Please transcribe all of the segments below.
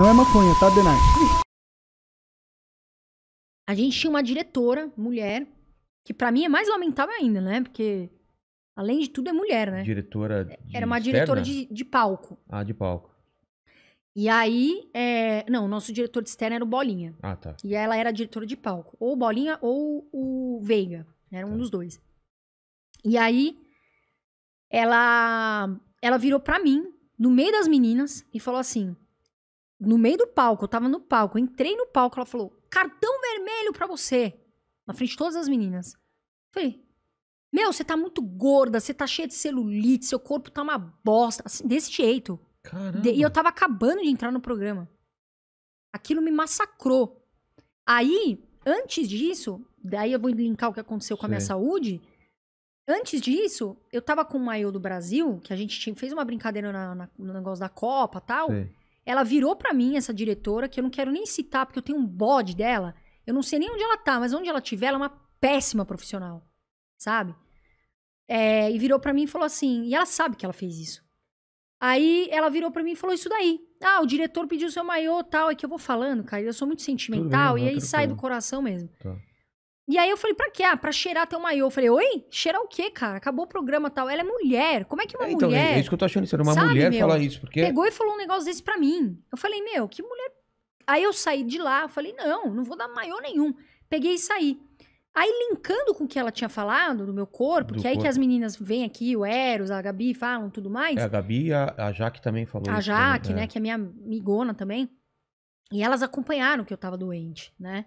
Não é maconha, tá, Denai? A gente tinha uma diretora, mulher, que para mim é mais lamentável ainda, né? Porque, além de tudo, é mulher, né? Diretora. É, de Era uma externa? diretora de, de palco. Ah, de palco. E aí, é... não, o nosso diretor de externo era o Bolinha. Ah, tá. E ela era diretora de palco. Ou o Bolinha ou o Veiga. Era um tá. dos dois. E aí, ela, ela virou pra mim, no meio das meninas, e falou assim: no meio do palco, eu tava no palco, eu entrei no palco, ela falou: cartão vermelho pra você. Na frente de todas as meninas. Eu falei, meu, você tá muito gorda, você tá cheia de celulite, seu corpo tá uma bosta. Assim, desse jeito. De, e eu tava acabando de entrar no programa. Aquilo me massacrou. Aí, antes disso, daí eu vou linkar o que aconteceu com a minha saúde. Antes disso, eu tava com o Maiô do Brasil, que a gente tinha, fez uma brincadeira na, na, no negócio da Copa tal. Sim. Ela virou para mim, essa diretora, que eu não quero nem citar, porque eu tenho um bode dela. Eu não sei nem onde ela tá, mas onde ela tiver, ela é uma péssima profissional, sabe? É, e virou para mim e falou assim, e ela sabe que ela fez isso. Aí ela virou para mim e falou isso daí. Ah, o diretor pediu o seu maiô, tal, é que eu vou falando, cara, eu sou muito sentimental bem, e aí sai do coração mesmo. Tá. E aí eu falei, pra quê? Ah, pra cheirar teu maiô. Eu falei, oi? Cheirar o quê, cara? Acabou o programa tal. Ela é mulher. Como é que uma é, então, é mulher... É isso que eu tô achando. Isso uma sabe, mulher meu, falar isso, porque... Pegou e falou um negócio desse pra mim. Eu falei, meu, que mulher... Aí eu saí de lá, eu falei, não, não vou dar maiô nenhum. Peguei e saí. Aí, linkando com o que ela tinha falado do meu corpo, do que é aí que as meninas vêm aqui, o Eros, a Gabi, falam tudo mais. É, a Gabi e a, a Jaque também falou A Jaque, também, né, é. que é minha amigona também. E elas acompanharam que eu tava doente, né?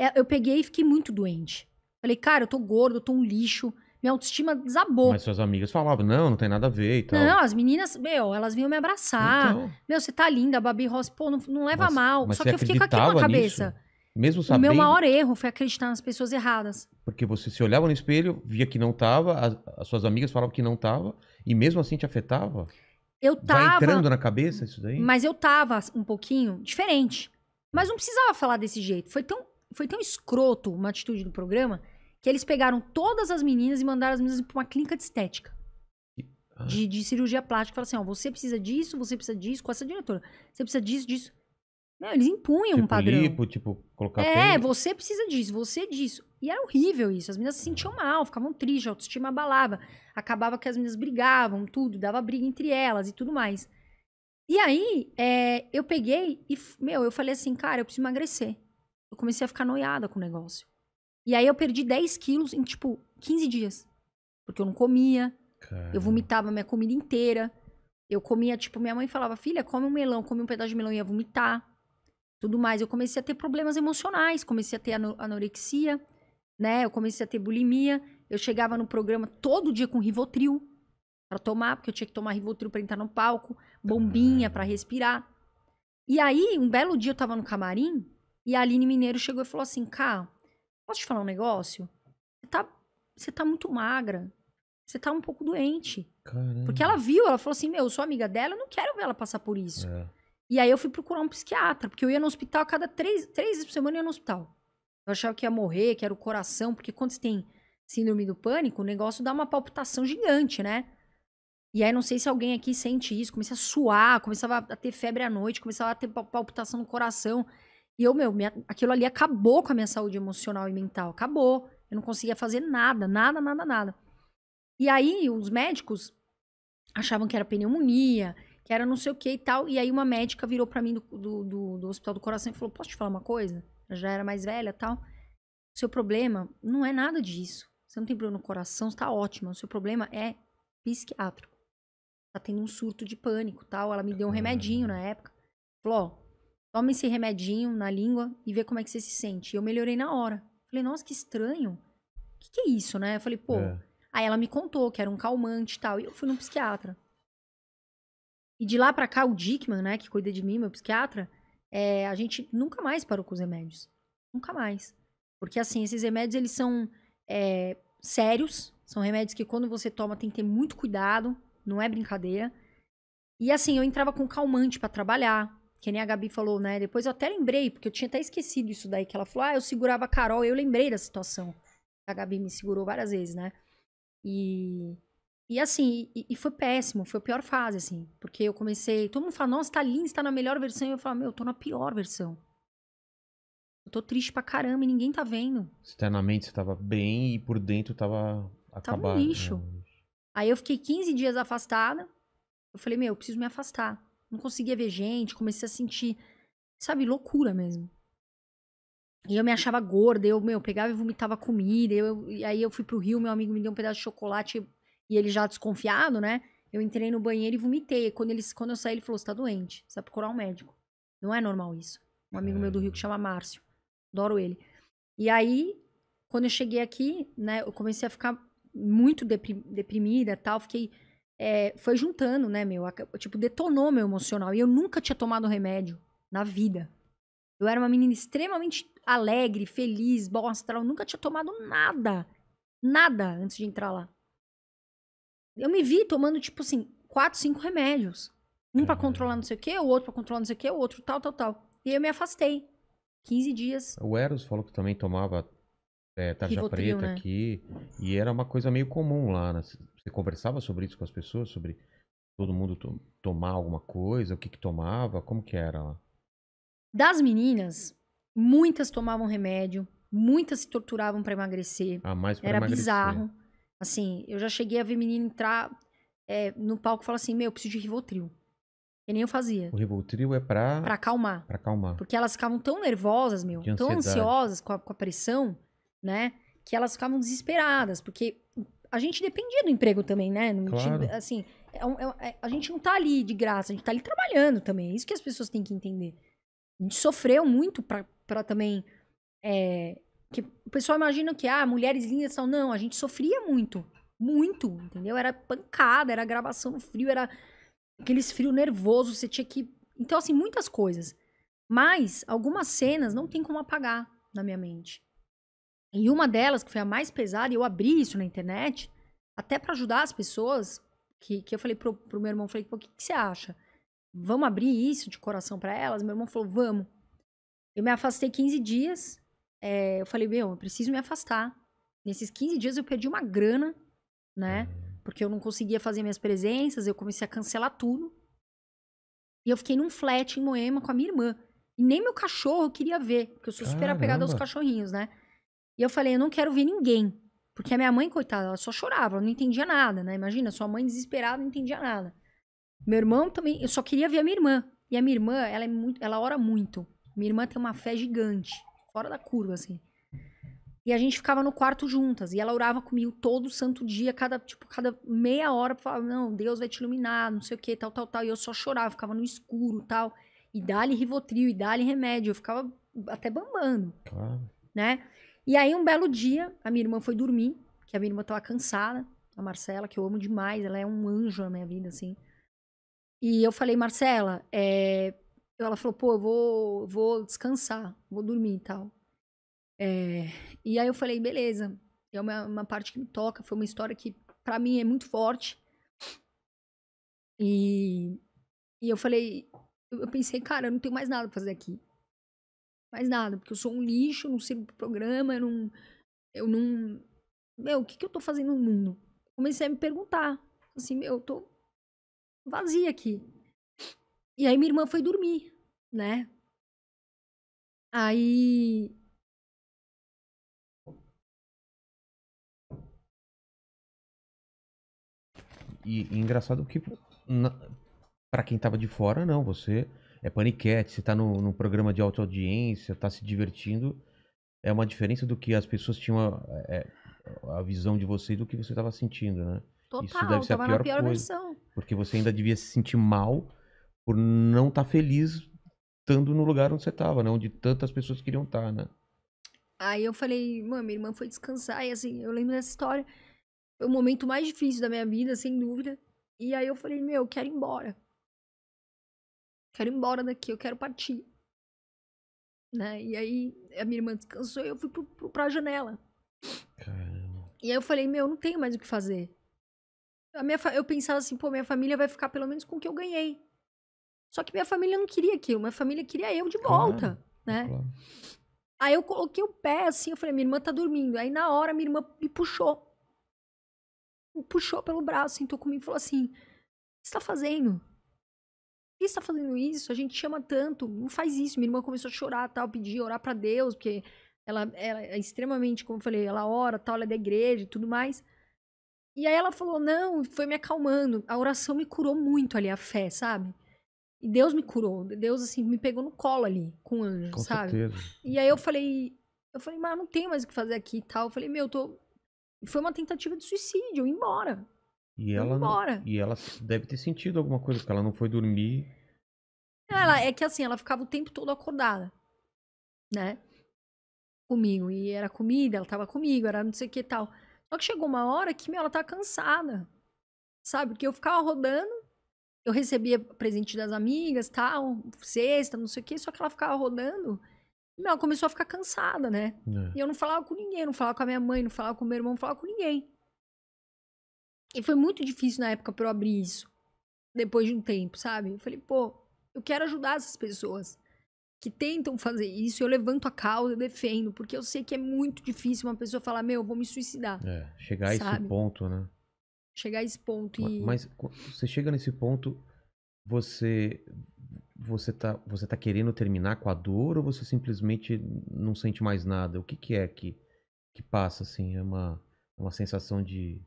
É, eu peguei e fiquei muito doente. Falei, cara, eu tô gordo, eu tô um lixo. Minha autoestima desabou. Mas suas amigas falavam, não, não tem nada a ver e tal. Não, as meninas, meu, elas vinham me abraçar. Então... Meu, você tá linda, a Babi Rossi, pô, não, não leva mas, mal. Mas Só que eu fiquei com aquilo na cabeça. Nisso? Mesmo sabendo... O meu maior erro foi acreditar nas pessoas erradas. Porque você se olhava no espelho, via que não tava, as, as suas amigas falavam que não tava, e mesmo assim te afetava? Eu tava... Vai entrando na cabeça isso daí? Mas eu tava um pouquinho diferente. Mas não precisava falar desse jeito. Foi tão foi tão escroto uma atitude do programa que eles pegaram todas as meninas e mandaram as meninas para uma clínica de estética. Ah. De, de, cirurgia plástica. Falaram assim: ó, você precisa disso, você precisa disso, com essa diretora. Você precisa disso, disso. Não, eles impunham tipo um padrão. Lipo, tipo, colocar É, você precisa disso, você disso. E era horrível isso. As meninas se sentiam ah. mal, ficavam tristes, a autoestima abalava. Acabava que as meninas brigavam, tudo, dava briga entre elas e tudo mais. E aí, é, eu peguei e, meu, eu falei assim, cara, eu preciso emagrecer comecei a ficar noiada com o negócio. E aí eu perdi 10 quilos em, tipo, 15 dias. Porque eu não comia, Caramba. eu vomitava minha comida inteira. Eu comia, tipo, minha mãe falava, filha, come um melão, come um pedaço de melão e ia vomitar. Tudo mais. Eu comecei a ter problemas emocionais, comecei a ter anorexia, né? Eu comecei a ter bulimia. Eu chegava no programa todo dia com Rivotril para tomar, porque eu tinha que tomar Rivotril para entrar no palco, bombinha para respirar. E aí, um belo dia eu tava no camarim, e a Aline Mineiro chegou e falou assim: Cá, posso te falar um negócio? Você tá, você tá muito magra. Você tá um pouco doente. Caramba. Porque ela viu, ela falou assim: Meu, eu sou amiga dela, eu não quero ver ela passar por isso. É. E aí eu fui procurar um psiquiatra, porque eu ia no hospital a cada três, três vezes por semana eu ia no hospital. Eu achava que ia morrer, que era o coração, porque quando você tem síndrome do pânico, o negócio dá uma palpitação gigante, né? E aí, não sei se alguém aqui sente isso. Comecei a suar, começava a ter febre à noite, começava a ter palpitação no coração. E eu, meu, minha, aquilo ali acabou com a minha saúde emocional e mental. Acabou. Eu não conseguia fazer nada, nada, nada, nada. E aí os médicos achavam que era pneumonia, que era não sei o que e tal. E aí uma médica virou para mim do, do, do, do, Hospital do Coração e falou: Posso te falar uma coisa? Eu já era mais velha tal. Seu problema não é nada disso. Você não tem problema no coração, está ótima. O seu problema é psiquiátrico. Tá tendo um surto de pânico tal. Ela me deu um ah. remedinho na época. Falou: Toma esse remedinho na língua e vê como é que você se sente. E eu melhorei na hora. Falei, nossa, que estranho. O que, que, é isso, né? Eu falei, pô. É. Aí ela me contou que era um calmante e tal. E eu fui num psiquiatra. E de lá pra cá, o Dickman, né, que cuida de mim, meu psiquiatra, é, a gente nunca mais parou com os remédios. Nunca mais. Porque, assim, esses remédios, eles são é, sérios. São remédios que quando você toma tem que ter muito cuidado. Não é brincadeira. E, assim, eu entrava com calmante para trabalhar. Que nem a Gabi falou, né? Depois eu até lembrei, porque eu tinha até esquecido isso daí, que ela falou, ah, eu segurava a Carol, eu lembrei da situação. A Gabi me segurou várias vezes, né? E, e assim, e, e foi péssimo, foi a pior fase, assim. Porque eu comecei, todo mundo fala, nossa, tá linda, você tá na melhor versão. E eu falo, meu, eu tô na pior versão. Eu tô triste pra caramba e ninguém tá vendo. Externamente você tava bem e por dentro tava acabado. Tava um né? lixo. Né? Aí eu fiquei 15 dias afastada. Eu falei, meu, eu preciso me afastar não conseguia ver gente, comecei a sentir, sabe, loucura mesmo. E eu me achava gorda, eu, meu, pegava e vomitava comida. Eu, e aí eu fui pro Rio, meu amigo me deu um pedaço de chocolate e ele já desconfiado, né? Eu entrei no banheiro e vomitei. Quando, ele, quando eu saí, ele falou: Você tá doente, você vai procurar um médico. Não é normal isso. Um amigo meu do é. Rio que chama Márcio, adoro ele. E aí, quando eu cheguei aqui, né, eu comecei a ficar muito deprimida tal, fiquei é, foi juntando, né, meu? Tipo, detonou meu emocional. E eu nunca tinha tomado remédio na vida. Eu era uma menina extremamente alegre, feliz, bom astral. Eu nunca tinha tomado nada. Nada antes de entrar lá. Eu me vi tomando, tipo assim, quatro, cinco remédios. Um para controlar não sei o quê, o outro para controlar não sei o quê, o outro tal, tal, tal. E eu me afastei. 15 dias. O Eros falou que também tomava é, tarja preta né? aqui. E era uma coisa meio comum lá. Nas, né? Você conversava sobre isso com as pessoas? Sobre todo mundo to tomar alguma coisa? O que, que tomava? Como que era lá? Das meninas, muitas tomavam remédio, muitas se torturavam para emagrecer. Ah, mais pra Era emagrecer. bizarro. Assim, eu já cheguei a ver menina entrar é, no palco e falar assim: Meu, eu preciso de Rivotril. Que nem eu fazia. O Rivotril é pra. Pra acalmar. Pra acalmar. Porque elas ficavam tão nervosas, meu, tão ansiosas com a, com a pressão, né? Que elas ficavam desesperadas. Porque a gente dependia do emprego também, né? Não claro. Tinha, assim, é, é um, é, a gente não tá ali de graça, a gente tá ali trabalhando também. É isso que as pessoas têm que entender. A gente sofreu muito para também. É, que o pessoal imagina que, ah, mulheres lindas são. Não, a gente sofria muito. Muito, entendeu? Era pancada, era gravação no frio, era aqueles frio nervoso, você tinha que. Então, assim, muitas coisas. Mas algumas cenas não tem como apagar na minha mente. E uma delas, que foi a mais pesada, e eu abri isso na internet, até para ajudar as pessoas, que, que eu falei pro, pro meu irmão, falei, pô, o que, que você acha? Vamos abrir isso de coração para elas? Meu irmão falou, vamos. Eu me afastei 15 dias, é, eu falei, meu, eu preciso me afastar. Nesses 15 dias eu perdi uma grana, né? Porque eu não conseguia fazer minhas presenças, eu comecei a cancelar tudo. E eu fiquei num flat em Moema com a minha irmã. E nem meu cachorro queria ver, porque eu sou Caramba. super apegada aos cachorrinhos, né? E eu falei, eu não quero ver ninguém. Porque a minha mãe, coitada, ela só chorava, ela não entendia nada, né? Imagina, sua mãe desesperada não entendia nada. Meu irmão também, eu só queria ver a minha irmã. E a minha irmã, ela é muito, ela ora muito. Minha irmã tem uma fé gigante, fora da curva, assim. E a gente ficava no quarto juntas. E ela orava comigo todo santo dia, cada, tipo, cada meia hora, falava, não, Deus vai te iluminar, não sei o que, tal, tal, tal. E eu só chorava, ficava no escuro, tal. E dá-lhe Rivotril, e dá-lhe remédio. Eu ficava até bambando. Claro. Né? E aí, um belo dia, a minha irmã foi dormir, que a minha irmã tava cansada, a Marcela, que eu amo demais, ela é um anjo na minha vida, assim. E eu falei, Marcela, é... ela falou, pô, eu vou, vou descansar, vou dormir e tal. É... E aí eu falei, beleza. é uma, uma parte que me toca, foi uma história que para mim é muito forte. E, e eu falei, eu, eu pensei, cara, eu não tenho mais nada pra fazer aqui mais nada, porque eu sou um lixo, eu não sirvo pro programa, eu não. Eu não. Meu, o que, que eu tô fazendo no mundo? Comecei a me perguntar. Assim, meu, eu tô vazia aqui. E aí minha irmã foi dormir, né? Aí. E, e engraçado que, para quem tava de fora, não, você é paniquete, você está num, no programa de alta audiência, está se divertindo. É uma diferença do que as pessoas tinham a, é, é, a visão de você e do que você estava sentindo, né? Total, Isso deve ser a pior, pior coisa. Versão. Porque você ainda devia se sentir mal por não estar tá feliz estando no lugar onde você estava, né? Onde tantas pessoas queriam estar, tá, né? Aí eu falei, mano, minha irmã foi descansar e assim, eu lembro dessa história. Foi o momento mais difícil da minha vida, sem dúvida. E aí eu falei, meu, eu quero ir embora. Quero ir embora daqui, eu quero partir. Né? E aí a minha irmã descansou e eu fui pro, pro, pra janela. Caramba. E aí eu falei, meu, não tenho mais o que fazer. A minha Eu pensava assim, pô, minha família vai ficar pelo menos com o que eu ganhei. Só que minha família não queria aquilo, minha família queria eu de volta, claro, né? Claro. Aí eu coloquei o pé assim, eu falei, minha irmã tá dormindo. Aí na hora minha irmã me puxou. Me puxou pelo braço, sentou comigo e falou assim: O que você tá fazendo? que está fazendo isso? A gente chama tanto, não faz isso. Minha irmã começou a chorar, tal, pedir, orar para Deus, porque ela, ela é extremamente, como eu falei, ela ora, tal, ela é da igreja e tudo mais. E aí ela falou, não, foi me acalmando. A oração me curou muito ali, a fé, sabe? E Deus me curou. Deus, assim, me pegou no colo ali, com o anjo, com sabe? Certeza. E aí eu falei, eu falei, mas não tem mais o que fazer aqui e tal. Eu falei, meu, eu tô... Foi uma tentativa de suicídio, eu ia embora. E ela, embora. e ela deve ter sentido alguma coisa, porque ela não foi dormir. Ela é que assim, ela ficava o tempo todo acordada, né? Comigo. E era comida, ela tava comigo, era não sei o que tal. Só que chegou uma hora que, meu, ela tá cansada. Sabe? Porque eu ficava rodando, eu recebia presente das amigas, tal, sexta, não sei o que, só que ela ficava rodando. E, meu, ela começou a ficar cansada, né? É. E eu não falava com ninguém, não falava com a minha mãe, não falava com o meu irmão, não falava com ninguém. E foi muito difícil na época pra eu abrir isso. Depois de um tempo, sabe? Eu falei, pô, eu quero ajudar essas pessoas que tentam fazer isso. Eu levanto a causa, eu defendo, porque eu sei que é muito difícil uma pessoa falar, meu, eu vou me suicidar. É, chegar sabe? a esse ponto, né? Chegar a esse ponto e. Mas, mas você chega nesse ponto, você você tá, você tá querendo terminar com a dor ou você simplesmente não sente mais nada? O que, que é que, que passa, assim? É uma, é uma sensação de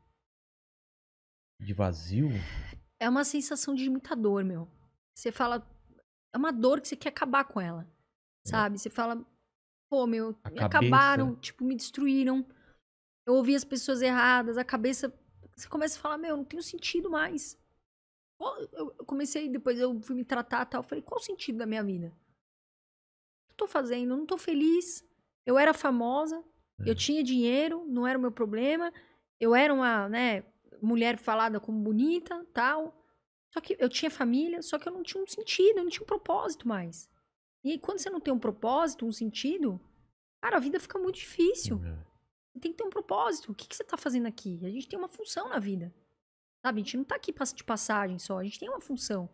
de vazio? É uma sensação de muita dor, meu. Você fala. É uma dor que você quer acabar com ela. É. Sabe? Você fala, pô, meu, a me cabeça... acabaram, tipo, me destruíram. Eu ouvi as pessoas erradas, a cabeça. Você começa a falar, meu, não tenho sentido mais. Eu comecei, depois eu fui me tratar tal. Falei, qual o sentido da minha vida? O que eu tô fazendo? Eu não tô feliz. Eu era famosa, é. eu tinha dinheiro, não era o meu problema. Eu era uma, né, mulher falada como bonita, tal. Só que eu tinha família, só que eu não tinha um sentido, eu não tinha um propósito mais. E aí, quando você não tem um propósito, um sentido, cara, a vida fica muito difícil. É. Você tem que ter um propósito. O que, que você tá fazendo aqui? A gente tem uma função na vida. Sabe? A gente não tá aqui de passagem só, a gente tem uma função.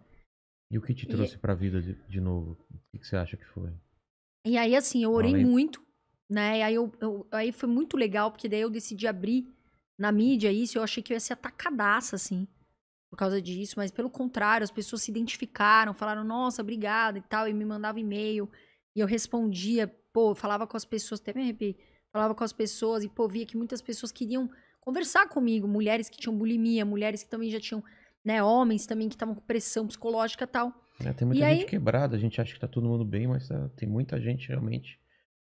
E o que te trouxe e... pra vida de, de novo? O que, que você acha que foi? E aí, assim, eu orei Além... muito, né? E aí, eu, eu, aí foi muito legal, porque daí eu decidi abrir na mídia isso, eu achei que eu ia ser atacadaça, assim, por causa disso, mas pelo contrário, as pessoas se identificaram, falaram, nossa, obrigada e tal, e me mandava e-mail, e eu respondia, pô, falava com as pessoas, até me arrepiei, falava com as pessoas, e pô, via que muitas pessoas queriam conversar comigo, mulheres que tinham bulimia, mulheres que também já tinham, né, homens também que estavam com pressão psicológica e tal. É, tem muita e gente aí... quebrada, a gente acha que tá todo mundo bem, mas ah, tem muita gente realmente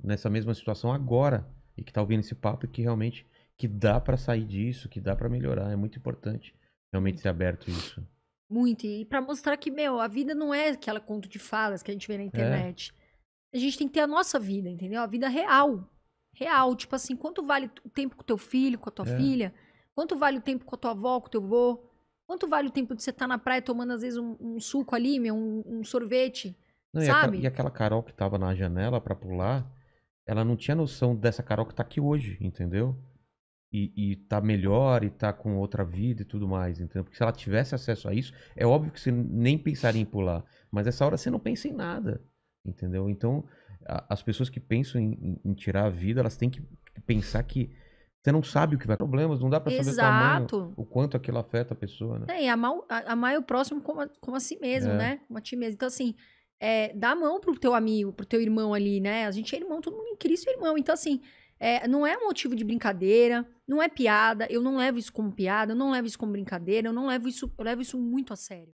nessa mesma situação agora e que tá ouvindo esse papo e que realmente que dá para sair disso, que dá para melhorar. É muito importante realmente ser aberto isso. Muito. E para mostrar que, meu, a vida não é aquela conto de falas que a gente vê na é. internet. É. A gente tem que ter a nossa vida, entendeu? A vida real. Real. Tipo assim, quanto vale o tempo com teu filho, com a tua é. filha? Quanto vale o tempo com a tua avó, com o teu avô? Quanto vale o tempo de você estar tá na praia tomando, às vezes, um, um suco ali, meu, um, um sorvete? Não, sabe? E, a, e, aquela Carol que tava na janela para pular, ela não tinha noção dessa Carol que tá aqui hoje, entendeu? e, e tá melhor e tá com outra vida e tudo mais, entendeu? Porque se ela tivesse acesso a isso, é óbvio que você nem pensaria em pular, mas essa hora você não pensa em nada, entendeu? Então, a, as pessoas que pensam em, em, tirar a vida, elas têm que pensar que você não sabe o que vai problemas, não dá para saber o tamanho, o quanto aquilo afeta a pessoa, né? É, e amar, amar o próximo como a, como a si mesmo, é. né? Como a ti mesmo. Então, assim, é, dá a mão pro teu amigo, pro teu irmão ali, né? A gente é irmão, todo mundo em Cristo é irmão. Então, assim, é, não é motivo de brincadeira, não é piada. Eu não levo isso como piada, eu não levo isso como brincadeira, eu não levo isso, eu levo isso muito a sério.